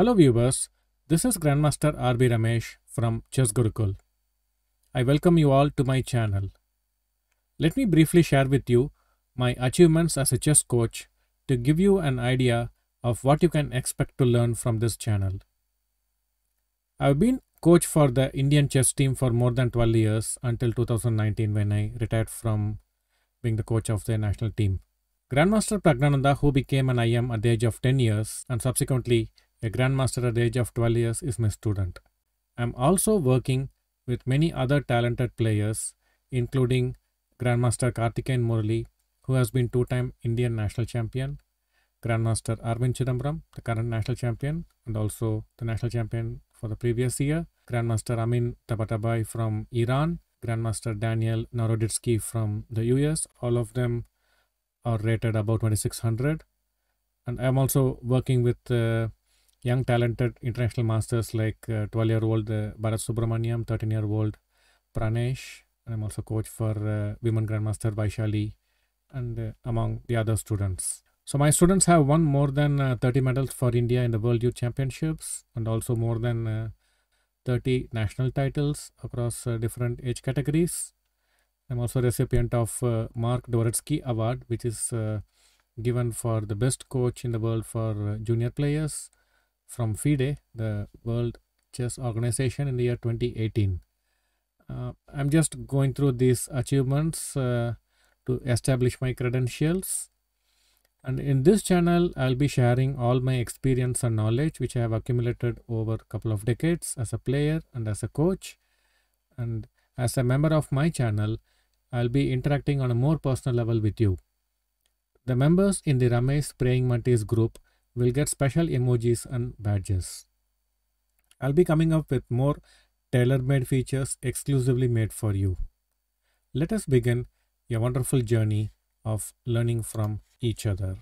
Hello viewers, this is Grandmaster RB Ramesh from Chess Gurukul. I welcome you all to my channel. Let me briefly share with you my achievements as a chess coach to give you an idea of what you can expect to learn from this channel. I've been coach for the Indian chess team for more than 12 years until 2019 when I retired from being the coach of the national team. Grandmaster Pragnananda who became an IM at the age of 10 years and subsequently a grandmaster at the age of 12 years is my student. I am also working with many other talented players, including Grandmaster Karthikeyan Murali, who has been two-time Indian national champion, Grandmaster Arvind Chidambaram, the current national champion, and also the national champion for the previous year, Grandmaster Amin Tabatabai from Iran, Grandmaster Daniel Naroditsky from the US. All of them are rated about 2600. And I'm also working with uh, young talented international masters like 12-year-old uh, uh, Bharat Subramaniam, 13-year-old Pranesh, and I'm also coach for uh, women grandmaster Vaishali and uh, among the other students. So my students have won more than uh, 30 medals for India in the World Youth Championships and also more than uh, 30 national titles across uh, different age categories. I'm also recipient of Mark Doretsky Award, which is given for the best coach in the world for junior players from FIDE, the World Chess Organization in the year 2018. Uh, I'm just going through these achievements uh, to establish my credentials. And in this channel, I'll be sharing all my experience and knowledge which I have accumulated over a couple of decades as a player and as a coach. And as a member of my channel, I'll be interacting on a more personal level with you. The members in the Ramesh Praying Mantis group will get special emojis and badges. I'll be coming up with more tailor-made features exclusively made for you. Let us begin your wonderful journey of learning from each other.